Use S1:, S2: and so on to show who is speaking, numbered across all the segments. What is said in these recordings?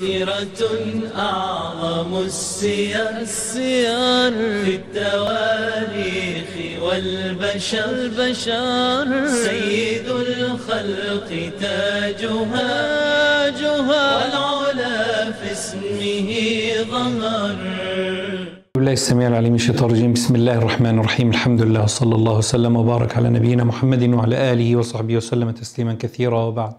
S1: سيرة أعظم السير السير في التواريخ والبشر البشر سيد الخلق تاجها تاجها والعلا في اسمه ظهر الله السميع العليم الشيطان الرجيم بسم الله الرحمن الرحيم الحمد لله صلى الله وسلم وبارك على نبينا محمد وعلى آله وصحبه وسلم تسليما كثيرا وبعد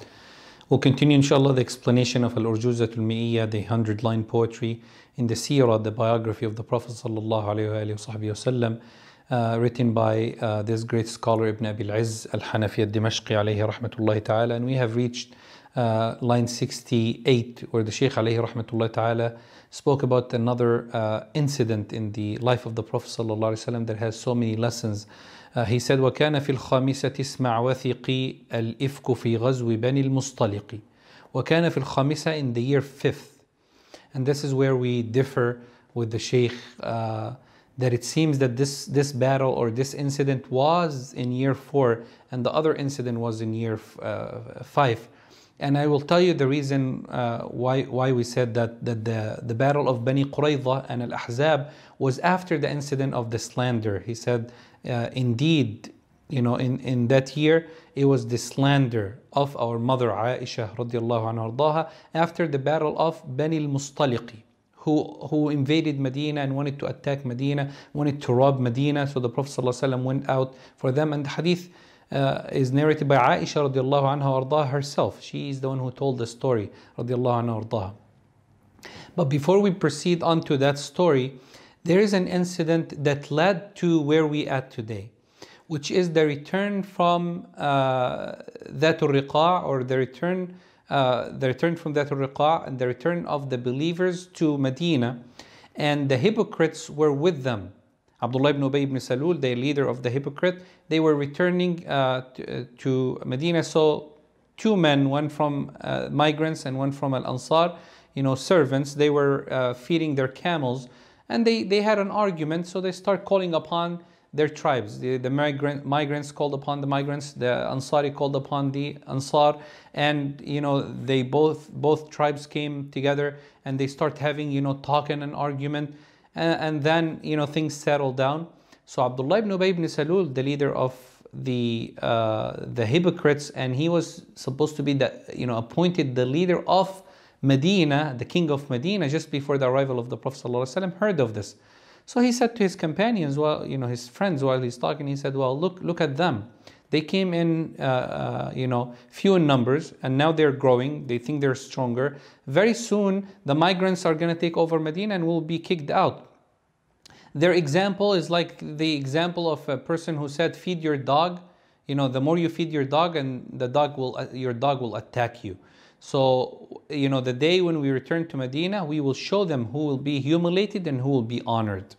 S1: We'll continue, inshallah, the explanation of Al-Urjuzat al the 100-line poetry in the Seerah, the biography of the Prophet sallallahu uh, written by uh, this great scholar Ibn Abi al-Izz al-Hanafi al-Dimashqi alayhi rahmatullahi ta'ala. And we have reached uh, line 68 where the Shaykh alayhi rahmatullahi ta'ala spoke about another uh, incident in the life of the Prophet sallallahu that has so many lessons uh, he said, وكان في الخامسة اسمع وثقي الإفك في غزو بني المصطلق. وكان في الخامسة in the year fifth. And this is where we differ with the Sheikh uh, that it seems that this, this battle or this incident was in year four and the other incident was in year uh, five. And I will tell you the reason uh, why, why we said that, that the, the battle of Bani Qurayza and Al Ahzab was after the incident of the slander. He said, uh, indeed, you know, in, in that year, it was the slander of our mother Aisha radiallahu anha after the battle of Bani al-Mustaliqi. Who, who invaded Medina and wanted to attack Medina, wanted to rob Medina. So the Prophet ﷺ went out for them. And the hadith uh, is narrated by Aisha radiallahu anha ardaha herself. She is the one who told the story radiallahu anha ardaha. But before we proceed on to that story, there is an incident that led to where we at today, which is the return from that uh, or the return, uh, the return from that riqa and the return of the believers to Medina, and the hypocrites were with them. Abdullah ibn Ubay ibn Salul, the leader of the hypocrite, they were returning uh, to, uh, to, Medina. So two men, one from uh, migrants and one from Al Ansar, you know, servants, they were uh, feeding their camels and they, they had an argument, so they start calling upon their tribes. The, the migrant, migrants called upon the migrants, the Ansari called upon the Ansar, and you know they both both tribes came together and they start having you know talking and argument, and, and then you know things settled down. So Abdullah ibn Ubay ibn Salul, the leader of the uh, the hypocrites, and he was supposed to be the you know appointed the leader of Medina, the king of Medina, just before the arrival of the Prophet ﷺ, heard of this. So he said to his companions, well, you know, his friends while he's talking, he said, well, look, look at them. They came in, uh, uh, you know, few in numbers, and now they're growing. They think they're stronger. Very soon, the migrants are going to take over Medina and will be kicked out. Their example is like the example of a person who said, "Feed your dog." You know, the more you feed your dog, and the dog will, uh, your dog will attack you. So, you know, the day when we return to Medina, we will show them who will be humiliated and who will be honored.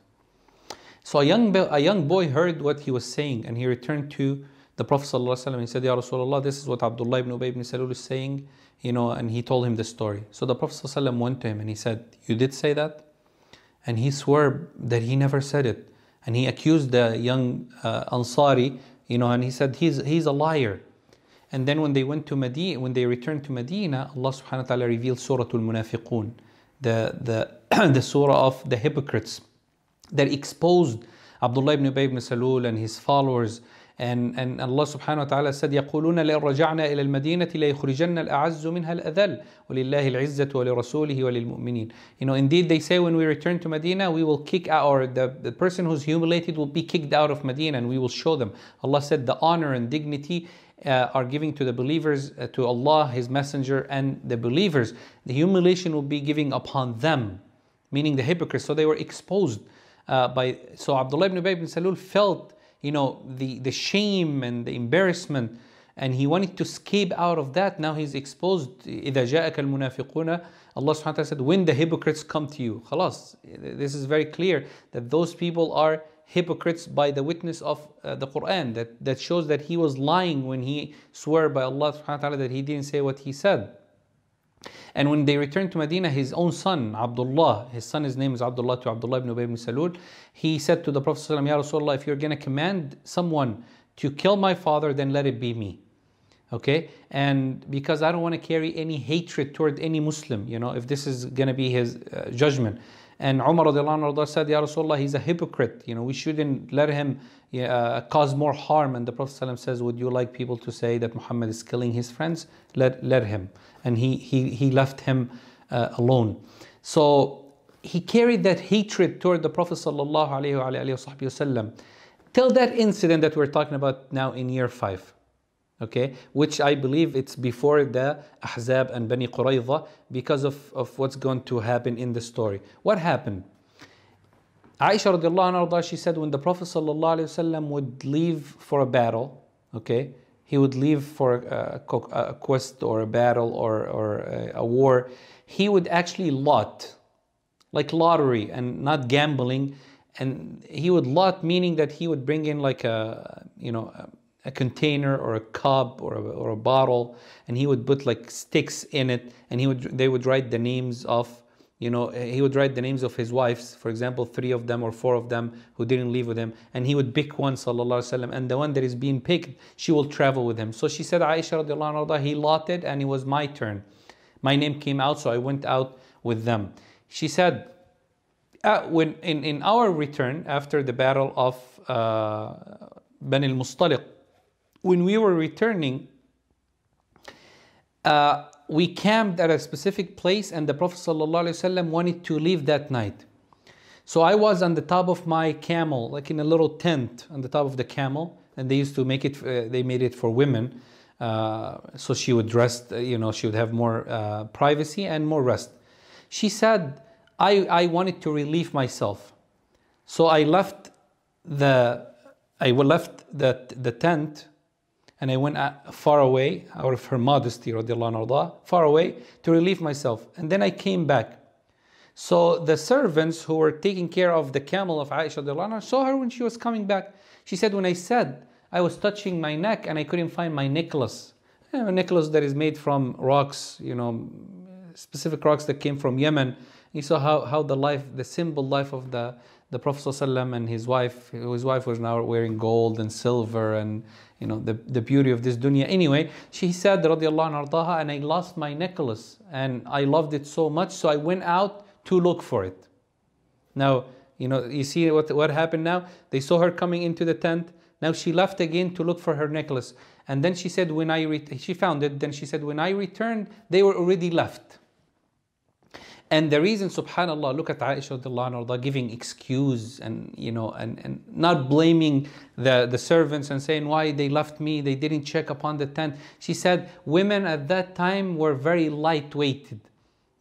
S1: So a young, a young boy heard what he was saying and he returned to the Prophet ﷺ and he said, Ya Rasulullah, this is what Abdullah ibn Ubay ibn Salul is saying, you know, and he told him the story. So the Prophet ﷺ went to him and he said, You did say that? And he swore that he never said it. And he accused the young uh, Ansari, you know, and he said, He's, he's a liar. And then when they went to Medina, when they returned to Medina, Allah subhanahu wa ta'ala revealed Surah Al-Munafiqun, the, the, the surah of the hypocrites that exposed Abdullah ibn Ubay ibn Salul and his followers and, and Allah subhanahu wa ta'ala said يقولون لئن رجعنا إلى المدينة ليخرجن الأعز منها الأذل ولله العزة ولرسوله وللمؤمنين You know, indeed they say when we return to Medina, we will kick out, or the, the person who's humiliated will be kicked out of Medina and we will show them. Allah said the honor and dignity uh, are giving to the believers, uh, to Allah, His Messenger, and the believers, the humiliation will be giving upon them, meaning the hypocrites. So they were exposed uh, by. So Abdullah ibn Ubay ibn Salul felt, you know, the, the shame and the embarrassment, and he wanted to escape out of that. Now he's exposed. إِذَا جَاءَكَ الْمُنَافِقُونَ Allah subhanahu wa ta'ala said, when the hypocrites come to you. Khalas, this is very clear that those people are hypocrites by the witness of uh, the Quran that, that shows that he was lying when he swore by Allah subhanahu wa ta'ala that he didn't say what he said. And when they returned to Medina, his own son, Abdullah, his son, his name is Abdullah to Abdullah ibn Ubay ibn Salul, he said to the Prophet, Ya Rasulullah, if you're going to command someone to kill my father, then let it be me. Okay? And because I don't want to carry any hatred toward any Muslim, you know, if this is going to be his uh, judgment. And Umar radiallahu said, Ya Rasulullah, he's a hypocrite. You know, we shouldn't let him uh, cause more harm. And the Prophet says, Would you like people to say that Muhammad is killing his friends? Let, let him. And he, he, he left him uh, alone. So he carried that hatred toward the Prophet sallallahu alaihi wasallam till that incident that we're talking about now in year five okay, which I believe it's before the Ahzab and Bani Qurayza because of, of what's going to happen in the story. What happened? Aisha radiallahu anha, she said when the Prophet sallallahu wasallam would leave for a battle, okay, he would leave for a, a quest or a battle or, or a, a war, he would actually lot, like lottery and not gambling, and he would lot meaning that he would bring in like a you know a container or a cup or a, or a bottle and he would put like sticks in it and he would they would write the names of you know eh, he would write the names of his wives for example three of them or four of them who didn't live with him and he would pick one sallallahu alaihi wasallam and the one that is being picked she will travel with him so she said aisha radiallahu anha, he lotted and it was my turn my name came out so i went out with them she said uh, when in, in our return after the battle of uh, el mustaliq when we were returning, uh, we camped at a specific place and the Prophet ﷺ wanted to leave that night. So I was on the top of my camel, like in a little tent on the top of the camel. And they used to make it, uh, they made it for women. Uh, so she would rest, uh, you know, she would have more uh, privacy and more rest. She said, I, I wanted to relieve myself. So I left the, I left the, the tent and I went uh, far away out of her modesty, عنها, far away to relieve myself. And then I came back. So the servants who were taking care of the camel of Aisha عنها, saw her when she was coming back. She said, When I said I was touching my neck and I couldn't find my necklace, eh, a necklace that is made from rocks, you know, specific rocks that came from Yemen. You saw how, how the life, the symbol life of the the Prophet ﷺ and his wife, his wife was now wearing gold and silver and you know the, the beauty of this dunya. Anyway, she said radiallahu and I lost my necklace and I loved it so much, so I went out to look for it. Now, you know, you see what, what happened now? They saw her coming into the tent. Now she left again to look for her necklace. And then she said, when I, she found it, then she said, when I returned, they were already left. And the reason, subhanAllah, look at Aisha anha, giving excuse and, you know, and, and not blaming the, the servants and saying why they left me, they didn't check upon the tent. She said women at that time were very lightweighted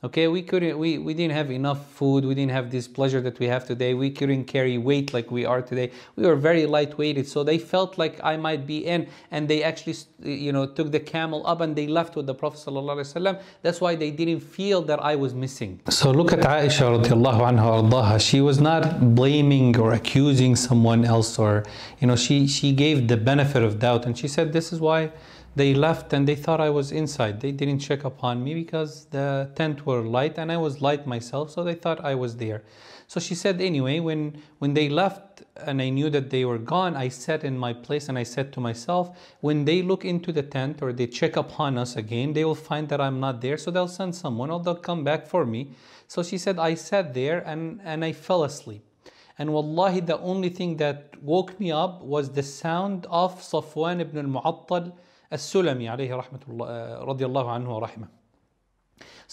S1: okay we couldn't we, we didn't have enough food we didn't have this pleasure that we have today we couldn't carry weight like we are today we were very lightweighted so they felt like i might be in and they actually you know took the camel up and they left with the prophet ﷺ. that's why they didn't feel that i was missing so look at aisha radiallahu anha she was not blaming or accusing someone else or you know she she gave the benefit of doubt and she said this is why they left and they thought I was inside. They didn't check upon me because the tent were light and I was light myself, so they thought I was there. So she said, anyway, when, when they left and I knew that they were gone, I sat in my place and I said to myself, when they look into the tent or they check upon us again, they will find that I'm not there, so they'll send someone or they'll come back for me. So she said, I sat there and, and I fell asleep. And wallahi, the only thing that woke me up was the sound of Safwan ibn al-Mu'attal السلمي عليه رحمة الله آه، رضي الله عنه ورحمه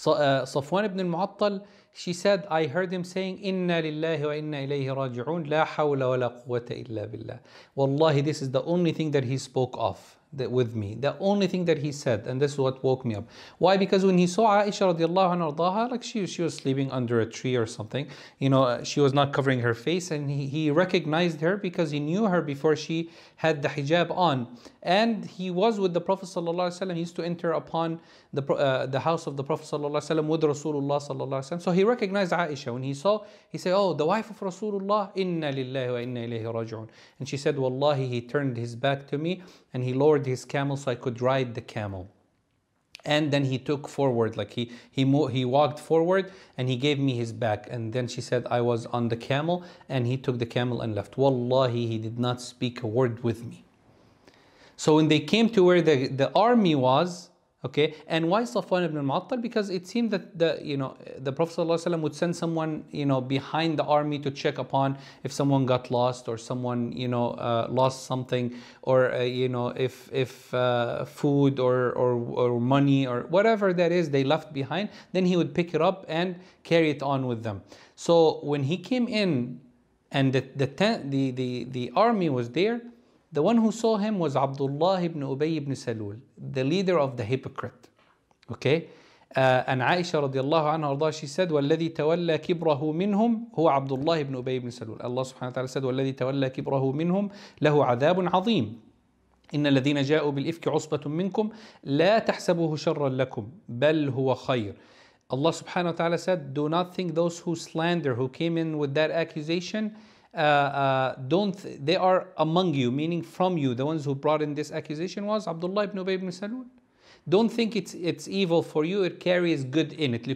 S1: آه، صفوان بن المعطل she said, I heard him saying, Inna lillahi wa inna ilayhi raji'un, la hawla wa la quwwata illa billah. Wallahi, this is the only thing that he spoke of with me. The only thing that he said, and this is what woke me up. Why? Because when he saw Aisha radiallahu anha, like she, she was sleeping under a tree or something, you know, she was not covering her face, and he, he recognized her because he knew her before she had the hijab on. And he was with the Prophet sallallahu he used to enter upon the, uh, the house of the Prophet sallallahu with Rasulullah sallallahu So he he recognized Aisha. When he saw, he said, Oh, the wife of Rasulullah, inna lillahi wa inna ilayhi raji'un. And she said, Wallahi, he turned his back to me and he lowered his camel so I could ride the camel. And then he took forward, like he he mo- he walked forward, and he gave me his back. And then she said, "I was on the camel, and he took the camel and left." Wallahi, he did not speak a word with me. So when they came to where the, the army was, Okay, and why Safwan ibn al-Mu'attal? Because it seemed that the you know the Prophet ﷺ would send someone you know behind the army to check upon if someone got lost or someone you know uh, lost something or uh, you know if if uh, food or, or or money or whatever that is they left behind. Then he would pick it up and carry it on with them. So when he came in, and the the tent, the, the the army was there, The one who saw him was Abdullah ibn Ubay ibn Salul, the leader of the hypocrite. Okay? Uh, and Aisha radiallahu anha arda, she said, وَالَّذِي تَوَلَّى كِبْرَهُ مِنْهُمْ هُوَ عَبْدُ اللَّهِ ibn Ubay ibn Salul. Allah subhanahu wa ta'ala said, وَالَّذِي تَوَلَّى كِبْرَهُ مِنْهُمْ لَهُ عَذَابٌ عَظِيمٌ إن الذين جاءوا بالإفك عصبة منكم لا تحسبوه شرا لكم بل هو خير Allah subhanahu wa ta'ala said, Do not think those who slander, who came in with that accusation, Uh, uh, don't they are among you, meaning from you. The ones who brought in this accusation was Abdullah ibn Ubay ibn Salul. Don't think it's, it's evil for you, it carries good in it.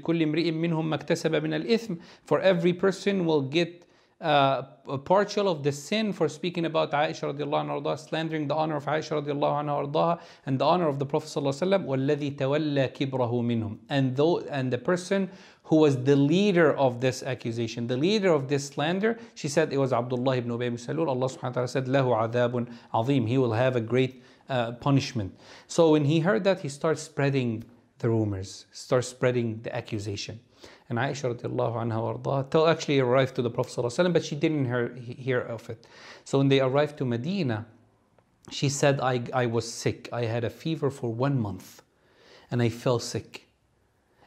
S1: For every person will get uh, partial of the sin for speaking about Aisha radiallahu anha ardaha, slandering the honor of Aisha radiallahu anha ardaha, and the honor of the Prophet sallallahu alaihi wasallam and, though, and the person who was the leader of this accusation, the leader of this slander, she said it was Abdullah ibn Ubay ibn Salul. Allah subhanahu wa ta'ala said, He will have a great uh, punishment. So when he heard that, he starts spreading the rumors, starts spreading the accusation and Aisha radiallahu anha wardah, till actually arrived to the Prophet sallallahu but she didn't hear, hear of it. So when they arrived to Medina, she said, I, I was sick. I had a fever for one month and I fell sick.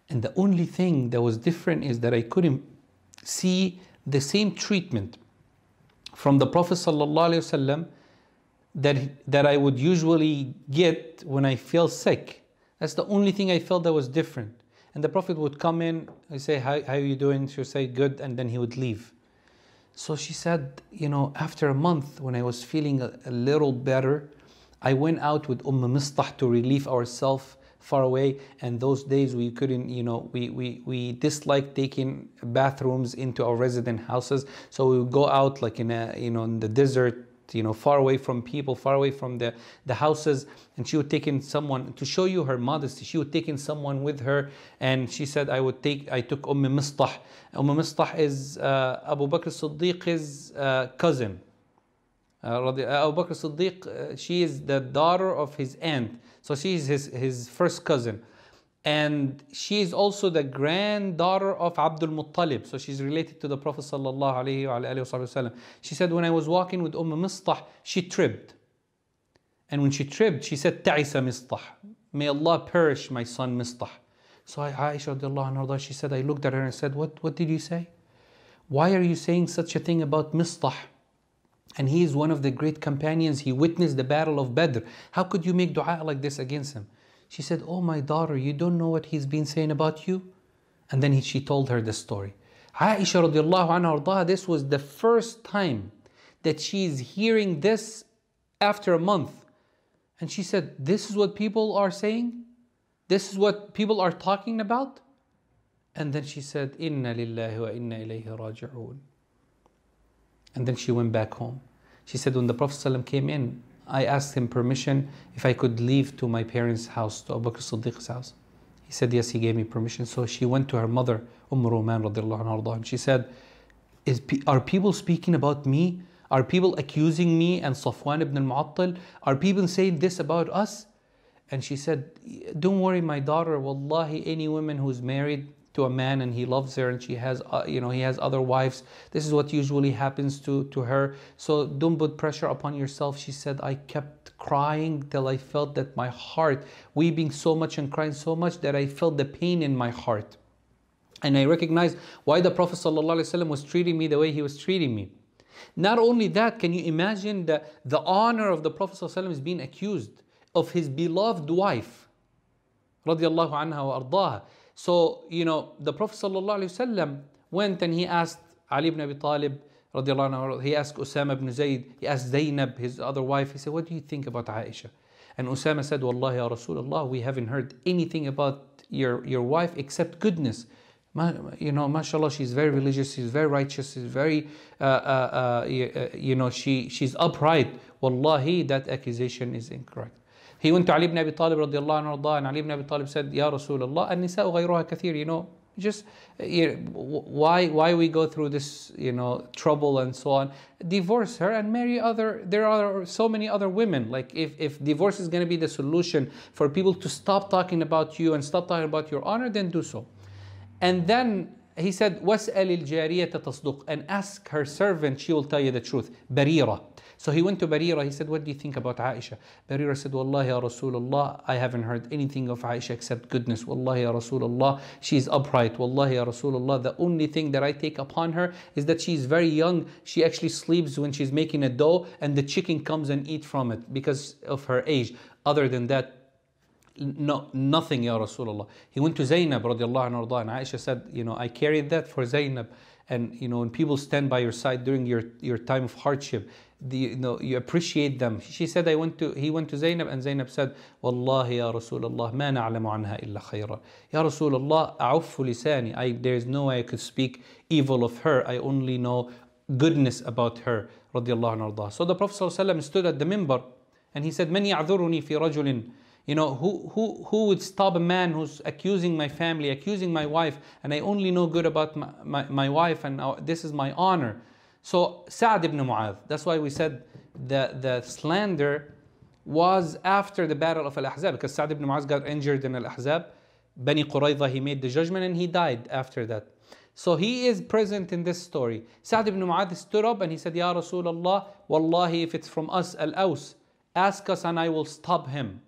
S1: And the only thing that was different is that I couldn't see the same treatment from the Prophet ﷺ that, that I would usually get when I feel sick. That's the only thing I felt that was different and the Prophet would come in and say, how, how are you doing? She would say, good, and then he would leave. So she said, you know, after a month when I was feeling a, a little better, I went out with Umm Mistah to relieve ourselves far away and those days we couldn't you know we we, we disliked taking bathrooms into our resident houses so we would go out like in a you know in the desert you know, far away from people, far away from the, the houses. And she would take in someone to show you her modesty. She would take in someone with her. And she said, I would take, I took Umm Mistah. Umm Mistah is uh, Abu Bakr Siddiq's uh, cousin. Uh, uh, Abu Bakr Siddiq, uh, she is the daughter of his aunt. So she is his, his first cousin. And she is also the granddaughter of Abdul Muttalib. So she's related to the Prophet. ﷺ. She said, When I was walking with Umm Mistah, she tripped. And when she tripped, she said, Ta'isa Mistah. May Allah perish my son Mistah. So Aisha, anha, she said, I looked at her and said, what, what did you say? Why are you saying such a thing about Mistah? And he is one of the great companions. He witnessed the battle of Badr. How could you make dua like this against him? She said, Oh, my daughter, you don't know what he's been saying about you? And then he, she told her the story. Aisha radiallahu anha this was the first time that she's hearing this after a month. And she said, This is what people are saying? This is what people are talking about? And then she said, Inna lillahi wa inna ilayhi raji'un. And then she went back home. She said, When the Prophet ﷺ came in, I asked him permission if I could leave to my parents' house, to Abu Bakr Siddiq's house. He said, yes, he gave me permission. So she went to her mother, Umm Ruman anha, and she said, are people speaking about me? Are people accusing me and Safwan ibn al-Mu'attal? Are people saying this about us? And she said, don't worry, my daughter, wallahi, any woman who's married to a man and he loves her and she has uh, you know he has other wives this is what usually happens to to her so don't put pressure upon yourself she said i kept crying till i felt that my heart weeping so much and crying so much that i felt the pain in my heart and i recognized why the prophet ﷺ was treating me the way he was treating me not only that can you imagine that the honor of the prophet ﷺ is being accused of his beloved wife radiallahu anha wa ardaha so, you know, the Prophet ﷺ went and he asked Ali ibn Abi Talib, عنه, he asked Usama ibn Zayd, he asked Zainab, his other wife, he said, What do you think about Aisha? And Usama said, Wallahi, Ya Rasulullah, we haven't heard anything about your, your wife except goodness. you know, mashallah, she's very religious, she's very righteous, she's very, uh, uh, uh, uh you know, she, she's upright. Wallahi, that accusation is incorrect. He went to Ali ibn Abi Talib radiallahu anhu, and Ali ibn Abi Talib said, Ya Rasulullah, and nisau ghayruha kathir, you know, just eh, you know, why why we go through this you know trouble and so on divorce her and marry other there are so many other women like if, if divorce is going to be the solution for people to stop talking about you and stop talking about your honor then do so and then he said was'al al-jariyata tasduq and ask her servant she will tell you the truth barira so he went to Barira, he said, What do you think about Aisha? Barira said, Wallahi ya Rasulullah, I haven't heard anything of Aisha except goodness. Wallahi ya Rasulullah, she is upright. Wallahi ya Rasulullah, the only thing that I take upon her is that she is very young. She actually sleeps when she's making a dough and the chicken comes and eat from it because of her age. Other than that, no, nothing, Ya Rasulullah. He went to Zainab radiallahu anhu, and Aisha said, you know, I carried that for Zainab. And, you know, when people stand by your side during your, your time of hardship, the, you know, you appreciate them. She said, I went to, he went to Zainab and Zainab said, Wallahi ya Rasulullah, ma na'lamu anha illa khayra. Ya Rasulullah, a'uffu lisani. I, there is no way I could speak evil of her. I only know goodness about her. Radiallahu anha. So the Prophet ﷺ stood at the mimbar and he said, من يعذرني fi rajulin. you know, who, who, who would stop a man who's accusing my family, accusing my wife, and I only know good about my, my, my wife, and uh, this is my honor. So Sa'd ibn Mu'adh, that's why we said the, the slander was after the battle of Al-Ahzab because Sa'd ibn Mu'adh got injured in Al-Ahzab. Bani Qurayza, he made the judgment and he died after that. So he is present in this story. Sa'd ibn Mu'adh stood up and he said, Ya Rasulullah, Wallahi, if it's from us, Al-Aus, ask us and I will stop him.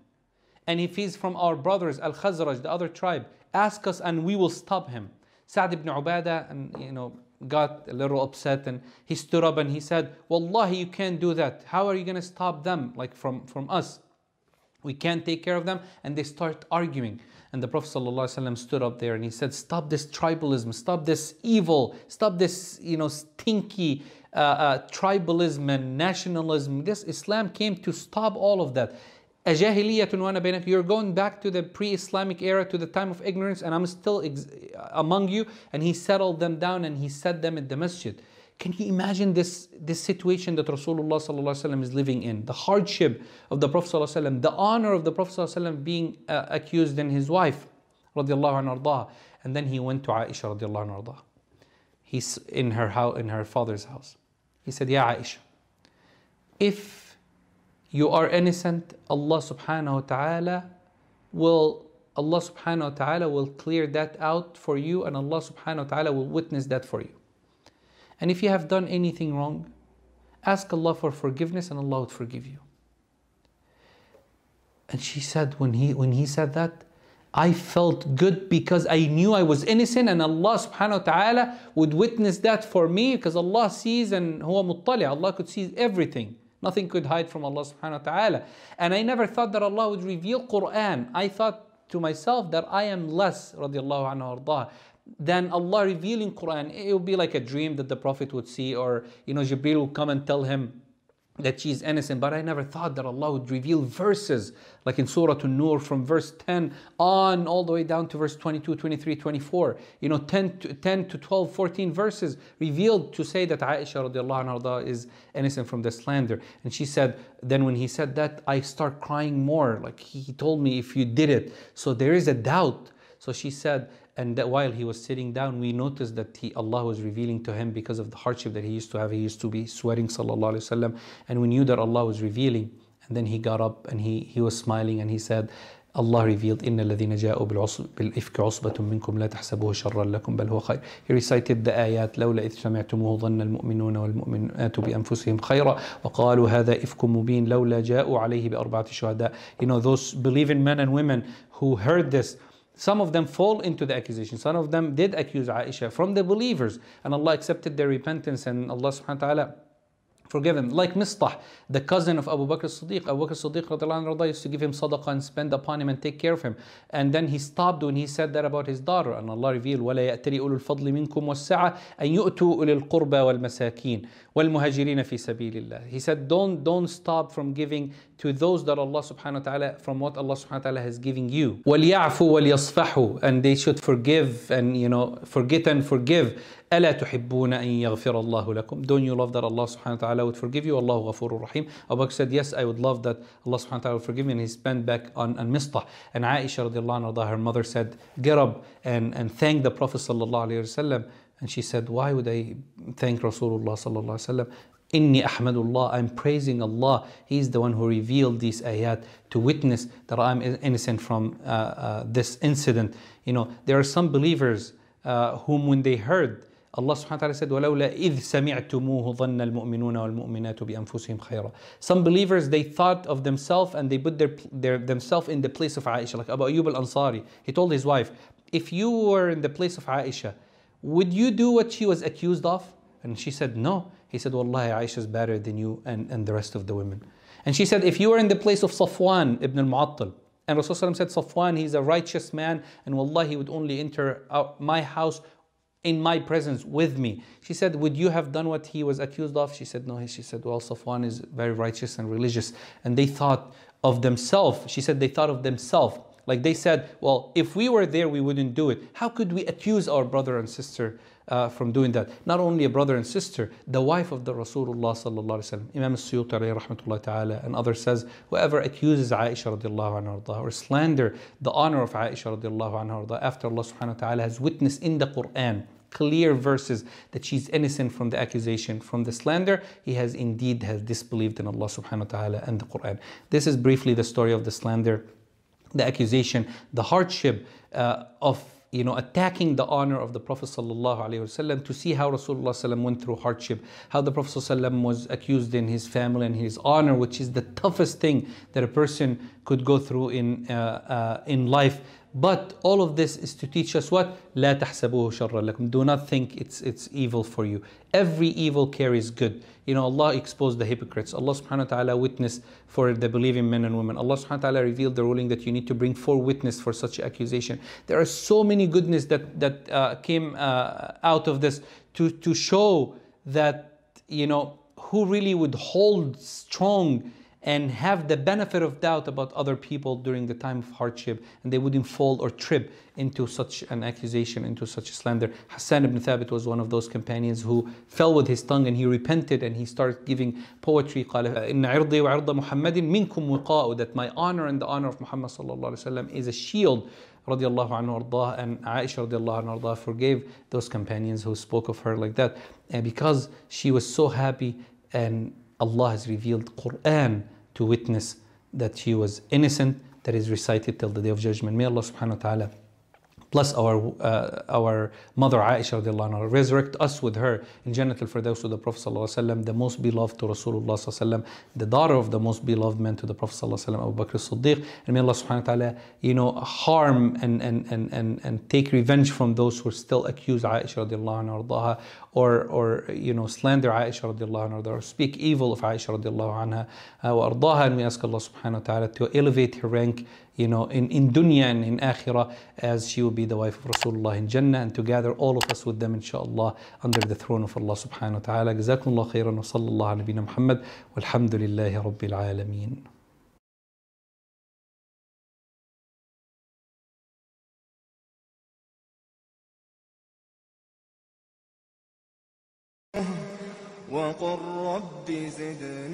S1: And if he's from our brothers, Al-Khazraj, the other tribe, ask us and we will stop him. Sa'd ibn Ubadah and you know got a little upset and he stood up and he said, Wallahi, you can't do that. How are you going to stop them, like from, from us? We can't take care of them. And they start arguing. And the Prophet ﷺ stood up there and he said, Stop this tribalism, stop this evil, stop this, you know, stinky uh, uh, tribalism and nationalism. This Islam came to stop all of that you're going back to the pre-Islamic era to the time of ignorance and I'm still among you and he settled them down and he set them in the masjid can you imagine this, this situation that Rasulullah is living in? The hardship of the Prophet, the honor of the Prophet being uh, accused and his wife. and then he went to Aisha. عنه, he's in her, house, in her father's house. He said, Ya Aisha, if you are innocent, Allah subhanahu wa ta'ala will Allah subhanahu wa ta'ala will clear that out for you and Allah subhanahu wa ta'ala will witness that for you. And if you have done anything wrong, ask Allah for forgiveness and Allah would forgive you. And she said, when he when he said that, I felt good because I knew I was innocent and Allah subhanahu wa ta'ala would witness that for me because Allah sees and huwa muttali, Allah could see everything. Nothing could hide from Allah subhanahu wa ta'ala. And I never thought that Allah would reveal Quran. I thought to myself that I am less radiallahu anhu ardah, than Allah revealing Quran. It would be like a dream that the Prophet would see or you know Jibril would come and tell him that she's innocent, but I never thought that Allah would reveal verses like in Surah An-Nur from verse 10 on all the way down to verse 22, 23, 24. You know, 10 to, 10 to 12, 14 verses revealed to say that Aisha radiallahu anha is innocent from the slander. And she said, then when he said that, I start crying more. Like he told me if you did it. So there is a doubt so she said, and that while he was sitting down, we noticed that he, Allah was revealing to him because of the hardship that he used to have. He used to be sweating, sallallahu alaihi wasallam, and we knew that Allah was revealing. And then he got up and he he was smiling and he said, Allah revealed, إن الذين جاءوا بالإفك عصبة منكم لا تحسبوه شرا لكم بل هو خير. He recited the ayat, لولا إذ سمعتموه ظن المؤمنون والمؤمنات بأنفسهم خيرا وقالوا هذا إفك مبين لولا جاءوا عليه بأربعة شهداء. You know those believing men and women who heard this some of them fall into the accusation. Some of them did accuse Aisha from the believers. And Allah accepted their repentance and Allah subhanahu wa ta'ala forgive them. Like Mistah, the cousin of Abu Bakr Siddiq. Abu Bakr Siddiq anhu, used to give him sadaqah and spend upon him and take care of him. And then he stopped when he said that about his daughter. And Allah revealed, وَلَا يَأْتَلِ أُولُو الْفَضْلِ مِنْكُمْ وَالسَّعَةِ أَنْ يُؤْتُوا أُولِي wal وَالْمَسَاكِينَ وَالْمُهَاجِرِينَ فِي He said, don't, don't stop from giving to those that Allah subhanahu wa ta'ala from what Allah subhanahu wa ta'ala has given you. وَلْيَعْفُوا وَلْيَصْفَحُوا and they should forgive and you know forget and forgive. ألا تحبون أن يغفر الله لكم Don't you love that Allah subhanahu wa ta'ala would forgive you? Allah غفور رحيم Abu Bakr said, yes, I would love that Allah subhanahu wa ta'ala would forgive me. And he spent back on, on Mistah. And Aisha radiallahu anha, her mother said, get up and, and thank the Prophet sallallahu alayhi wa sallam. And she said, why would I thank Rasulullah sallallahu alayhi wa sallam? Inni ahmadullah, I'm praising Allah. He is the one who revealed these ayat to witness that I'm innocent from uh, uh, this incident. You know, there are some believers uh, whom when they heard, Allah subhanahu wa ta'ala said, Some believers, they thought of themselves and they put their, their themselves in the place of Aisha. Like Abu Ayyub al-Ansari, he told his wife, if you were in the place of Aisha, would you do what she was accused of? And she said, No. He said, Wallahi, Aisha is better than you and, and the rest of the women. And she said, If you were in the place of Safwan ibn al Mu'attal, and Rasulullah said, Safwan, he's a righteous man, and Wallahi, he would only enter my house in my presence with me. She said, Would you have done what he was accused of? She said, No. She said, Well, Safwan is very righteous and religious. And they thought of themselves. She said, They thought of themselves. Like they said, Well, if we were there, we wouldn't do it. How could we accuse our brother and sister uh, from doing that. Not only a brother and sister, the wife of the Rasulullah sallallahu alaihi wasallam, Imam suyuti rahmatullah ta'ala and others says, whoever accuses Aisha radiallahu anha or slander the honor of Aisha radiallahu anha after Allah subhanahu wa ta'ala has witnessed in the Quran clear verses that she's innocent from the accusation, from the slander, he has indeed has disbelieved in Allah subhanahu wa ta'ala and the Quran. This is briefly the story of the slander, the accusation, the hardship uh, of you know, attacking the honor of the Prophet ﷺ to see how Rasulullah ﷺ went through hardship, how the Prophet ﷺ was accused in his family and his honor, which is the toughest thing that a person could go through in, uh, uh, in life. But all of this is to teach us what? لا تحسبوه شرا لكم. Do not think it's, it's evil for you. Every evil carries good. You know, Allah exposed the hypocrites. Allah subhanahu wa ta'ala witnessed for the believing men and women. Allah subhanahu wa ta'ala revealed the ruling that you need to bring four witness for such accusation. There are so many goodness that, that uh, came uh, out of this to, to show that, you know, who really would hold strong and have the benefit of doubt about other people during the time of hardship and they wouldn't fall or trip into such an accusation, into such a slander. Hassan ibn Thabit was one of those companions who fell with his tongue and he repented and he started giving poetry that my honor and the honor of Muhammad is a shield radiallahu anhu ardah, and Aisha radiallahu anhu ardah, forgave those companions who spoke of her like that and because she was so happy and Allah has revealed Quran to witness that she was innocent that is recited till the day of judgment. May Allah subhanahu wa ta'ala Plus, our, uh, our mother Aisha anha, resurrect us with her in general al Firdaus to the Prophet, wasallam, the most beloved to Rasulullah, wasallam, the daughter of the most beloved man to the Prophet, wasallam, Abu Bakr Siddiq. And may Allah subhanahu wa ta'ala you know, harm and, and, and, and, and take revenge from those who still accuse Aisha anha, ardaha, or, or you know, slander Aisha anha, or speak evil of Aisha anha, uh, ardaha. And we ask Allah subhanahu wa ta'ala to elevate her rank you know, in, in dunya and in akhirah, as she will be the wife of Rasulullah in Jannah, and to gather all of us with them, inshallah, under the throne of Allah subhanahu wa ta'ala. جزاكم الله wa sallallahu الله على نبينا محمد والحمد لله رب وقل رب زدني